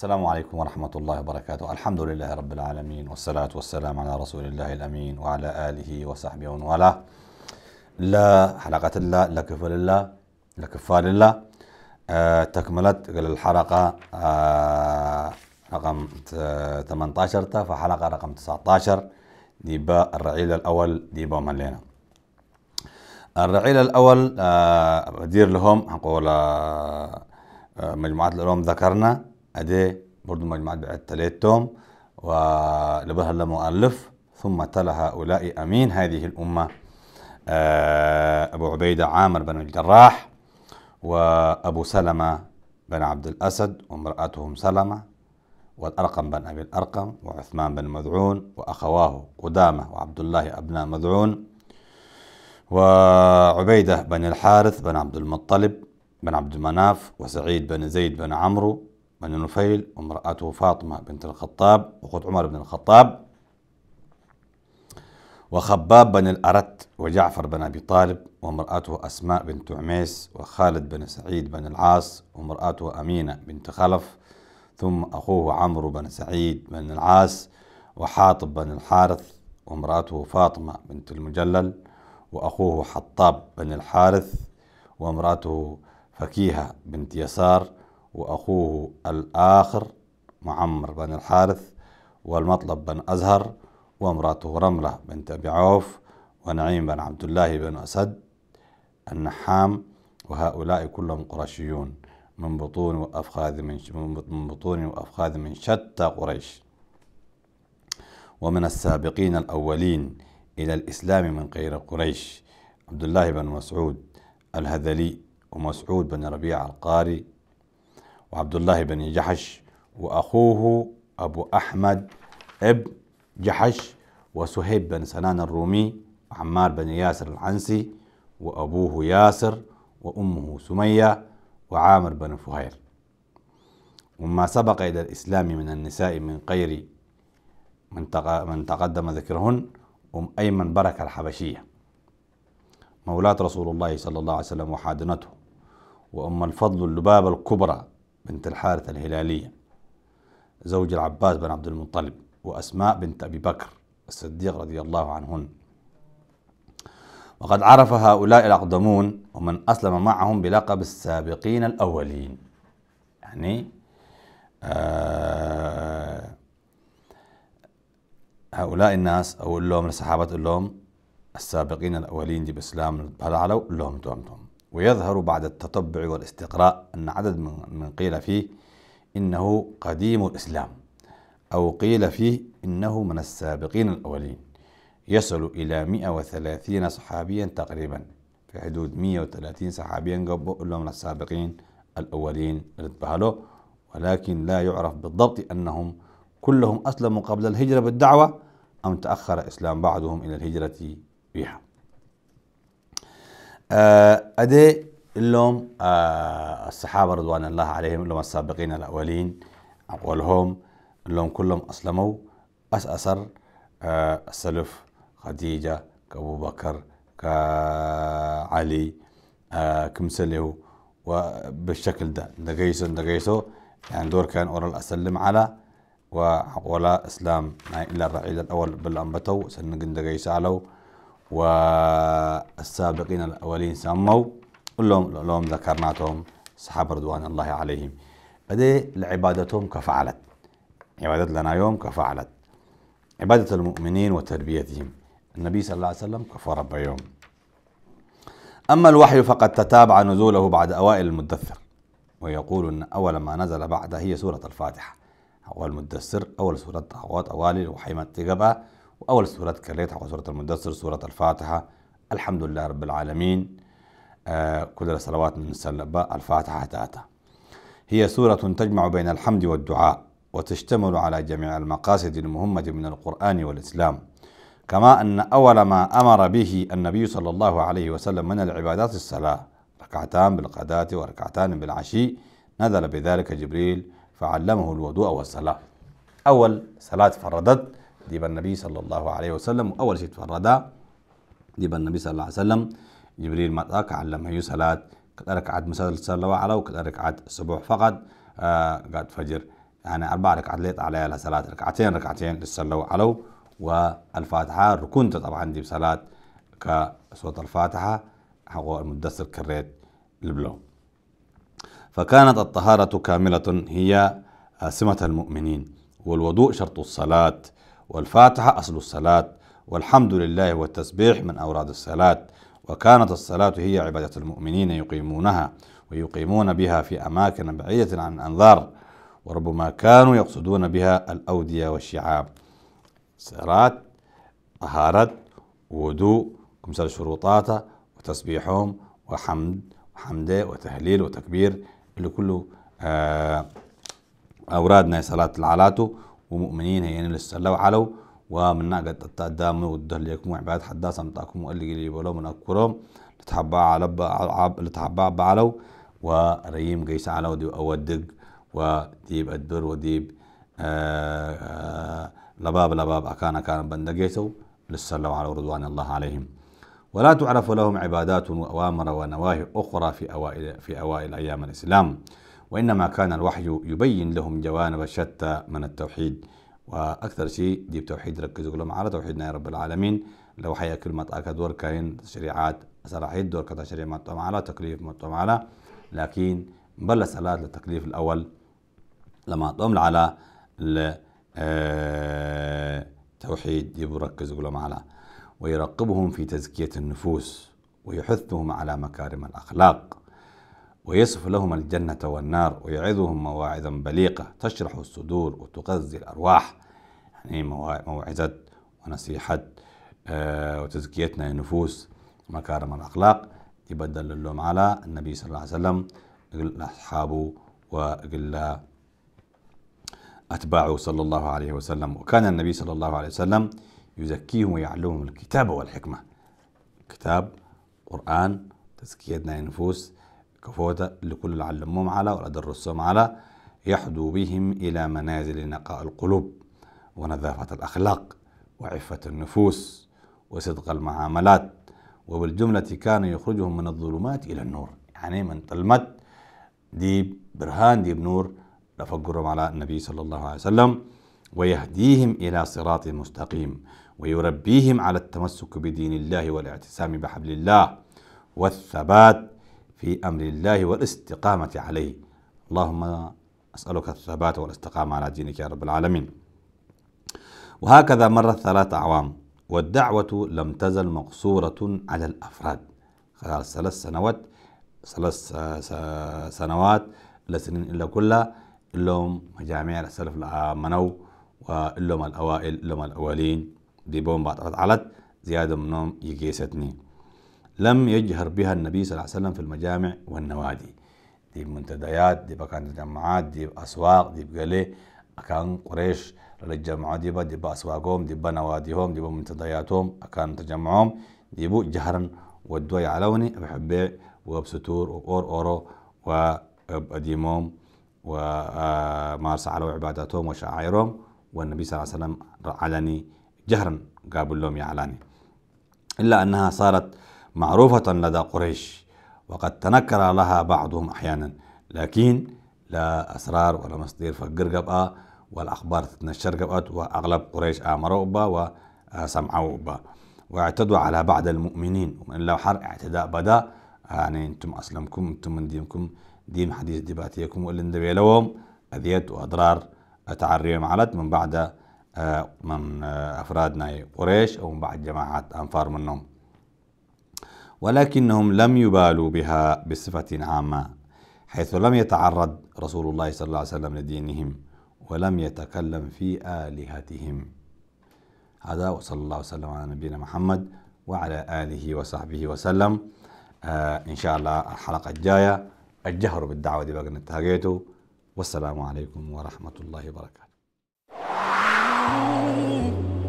السلام عليكم ورحمة الله وبركاته الحمد لله رب العالمين والصلاة والسلام على رسول الله الأمين وعلى آله وصحبه ومن والاه لا حلقة الله لا الله لا الله آه تكملت الحلقة آه رقم 18 فحلقة رقم 19 ديبا الرعيل الأول ديبا ملينا الرعيل الأول آه دير لهم آه،, آه مجموعة العلوم ذكرنا أدي برضو مجموعة بعد تلاتهم ولبها المؤلف ثم تلا هؤلاء أمين هذه الأمة آه، أبو عبيدة عامر بن الجراح وأبو سلمة بن عبد الأسد وامرأتهم سلمة والأرقم بن أبي الأرقم وعثمان بن مذعون وأخواه قدامة وعبد الله أبناء مذعون وعبيدة بن الحارث بن عبد المطلب بن عبد مناف وسعيد بن زيد بن عمرو بن نفيل وامرأته فاطمة بنت الخطاب وأخت عمر بن الخطاب وخباب بن الأرت وجعفر بن أبي طالب وامرأته أسماء بنت عميس وخالد بن سعيد بن العاص وامرأته أمينة بنت خلف ثم أخوه عمرو بن سعيد بن العاص وحاطب بن الحارث وامرأته فاطمة بنت المجلل وأخوه حطاب بن الحارث وامرأته فكيهة بنت يسار وأخوه الآخر معمر بن الحارث والمطلب بن أزهر وامراته رملة بنت أبي عوف ونعيم بن عبد الله بن أسد النحام وهؤلاء كلهم قرشيون من بطون وأفخاذ من من بطون وأفخاذ من شتى قريش ومن السابقين الأولين إلى الإسلام من غير قريش عبد الله بن مسعود الهذلي ومسعود بن ربيع القاري وعبد الله بن جحش وأخوه أبو أحمد ابن جحش وسهيب بن سنان الرومي وعمار بن ياسر العنسي وأبوه ياسر وأمه سمية وعامر بن فهير وما سبق إلى الإسلام من النساء من غير من تقدم ذكرهن أم أيمن بركة الحبشية مولاة رسول الله صلى الله عليه وسلم وحادنته وأم الفضل اللباب الكبرى بنت الحارث الهلالية زوج العباس بن عبد المطلب وأسماء بنت أبي بكر الصديق رضي الله عنهن وقد عرف هؤلاء الأقدمون ومن أسلم معهم بلقب السابقين الأولين يعني آه هؤلاء الناس أو لهم الصحابة لهم السابقين الأولين دي بإسلام بلعلو لهم دومتهم ويظهر بعد التتبع والاستقراء أن عدد من قيل فيه إنه قديم الإسلام أو قيل فيه إنه من السابقين الأولين يصل إلى 130 صحابيا تقريبا في حدود 130 صحابيا قبل كلهم من السابقين الأولين اللي ولكن لا يعرف بالضبط أنهم كلهم أسلموا قبل الهجرة بالدعوة أم تأخر إسلام بعضهم إلى الهجرة بها آه، أدي آه، الصحابة رضوان الله عليهم لهم السابقين الأولين أولهم لهم كلهم أسلموا أس أسر آه، السلف خديجة كأبو بكر كعلي كمسله وبالشكل ده دقيسو دقيسو يعني دور كان أورا أسلم على وعقولا إسلام إلا الرعيل الأول بالأنبتو سنقن دقيسو علو والسابقين الأولين سموا كلهم لهم ذكرناتهم صحاب رضوان الله عليهم بدي لعبادتهم كفعلت عبادة لنا يوم كفعلت عبادة المؤمنين وتربيتهم النبي صلى الله عليه وسلم كفر يوم أما الوحي فقد تتابع نزوله بعد أوائل المدثر ويقول أن أول ما نزل بعدها هي سورة الفاتحة أول مدثر أول سورة طاغوت أوالي ما تقبأ وأول كليت كاليتها سورة المدثر سورة الفاتحة الحمد لله رب العالمين آه كل الصلوات من السلبة الفاتحة تاتا هي سورة تجمع بين الحمد والدعاء وتشتمل على جميع المقاصد المهمة من القرآن والإسلام كما أن أول ما أمر به النبي صلى الله عليه وسلم من العبادات الصلاة ركعتان بالقداة وركعتان بالعشي نزل بذلك جبريل فعلمه الوضوء والصلاة أول صلاة فردت ديب النبي صلى الله عليه وسلم أول شيء تفردا ديب النبي صلى الله عليه وسلم جبريل مطاك علم هي صلاة كذلك عاد مسألة صلى عليه وكذلك عاد الصبح فقط آه فجر يعني أربع ركعات ليت عليها لصلاة ركعتين ركعتين للصلى عليه والفاتحة ركنت طبعا دي بصلاة كصوت الفاتحة هو المدسر كريت البلو فكانت الطهارة كاملة هي سمة المؤمنين والوضوء شرط الصلاة والفاتحة أصل الصلاة والحمد لله والتسبيح من أوراد الصلاة وكانت الصلاة هي عبادة المؤمنين يقيمونها ويقيمون بها في أماكن بعيدة عن الأنظار وربما كانوا يقصدون بها الأودية والشعاب صلاة طهارة ووضوء كمثال شروطات وتسبيحهم وحمد وحمده وتهليل وتكبير اللي كله آه، أورادنا صلاة العلاتو ومؤمنين هي لسه لو علو ومن قد التقدام وده ليكم عباد حدا متاكم وقال لي بلو من اكرم لتحبع على بعض لتحبع بعلو وريم جيس على ودي اودق وديب ادبر وديب آه، آه، لباب لباب اكان كان بندقيسو لو على رضوان الله عليهم ولا تعرف لهم عبادات واوامر ونواهي اخرى في اوائل في اوائل ايام الاسلام وإنما كان الوحي يبين لهم جوانب شتى من التوحيد وأكثر شيء دي بتوحيد ركزوا لهم على توحيدنا يا رب العالمين لو حيا كلمة أكا دور كاين تشريعات صلاحية دور كتشريع مطعم على تكليف مطعم على لكن بل صلاة للتكليف الأول لما طعم على التوحيد آه، توحيد يركز لهم على ويرقبهم في تزكية النفوس ويحثهم على مكارم الأخلاق ويصف لهم الجنة والنار ويعظهم مواعظا بليغة تشرح الصدور وتغذي الأرواح يعني موعظة ونصيحة آه، وتزكيتنا النفوس مكارم الأخلاق يبدل اللوم على النبي صلى الله عليه وسلم قل أصحابه وقل أتباعه صلى الله عليه وسلم وكان النبي صلى الله عليه وسلم يزكيهم ويعلمهم الكتاب والحكمة كتاب قرآن تزكيتنا النفوس كفوة لكل علمهم على ولا درسهم على يحدو بهم إلى منازل نقاء القلوب ونظافة الأخلاق وعفة النفوس وصدق المعاملات وبالجملة كان يخرجهم من الظلمات إلى النور يعني من طلمت دي برهان دي بنور لفقرهم على النبي صلى الله عليه وسلم ويهديهم إلى صراط مستقيم ويربيهم على التمسك بدين الله والاعتصام بحبل الله والثبات في أمر الله والاستقامة عليه اللهم أسألك الثبات والاستقامة على دينك يا رب العالمين وهكذا مرت ثلاث أعوام والدعوة لم تزل مقصورة على الأفراد خلال ثلاث سنوات ثلاث سنوات لسنين إلا كلها اللهم مجاميع السلف منو وإلهم الأوائل إلهم الأولين دي بوم بعد علت زيادة منهم يجيستني لم يجهر بها النبي صلى الله عليه وسلم في المجامع والنوادي دي منتديات دي بكان جماعات دي أسواق دي بقلي كان قريش الجماعة دي دي اسواقهم دي نواديهم دي منتدياتهم كان تجمعهم دي بو جهرا ودوا يعلوني بحبي وبستور وقور أورو وبأديمهم ومارس على عباداتهم وشعائرهم والنبي صلى الله عليه وسلم علني جهرا قابل لهم يعلاني إلا أنها صارت معروفة لدى قريش وقد تنكر لها بعضهم أحيانا لكن لا أسرار ولا مصدر فقر قبأ والأخبار تتنشر قبأت وأغلب قريش آمروا بها وسمعوا بها واعتدوا على بعض المؤمنين ومن لو حر اعتداء بدا يعني انتم اسلمكم انتم من دينكم دين حديث دباتيكم واللي لهم اذيت واضرار تعري معلت من بعد آه، من آه، افرادنا قريش او من بعد جماعات انفار منهم ولكنهم لم يبالوا بها بصفة عامة حيث لم يتعرض رسول الله صلى الله عليه وسلم لدينهم ولم يتكلم في آلهتهم هذا وصلى الله وسلم على نبينا محمد وعلى آله وصحبه وسلم آه إن شاء الله الحلقة الجاية الجهر بالدعوة دي بقنا والسلام عليكم ورحمة الله وبركاته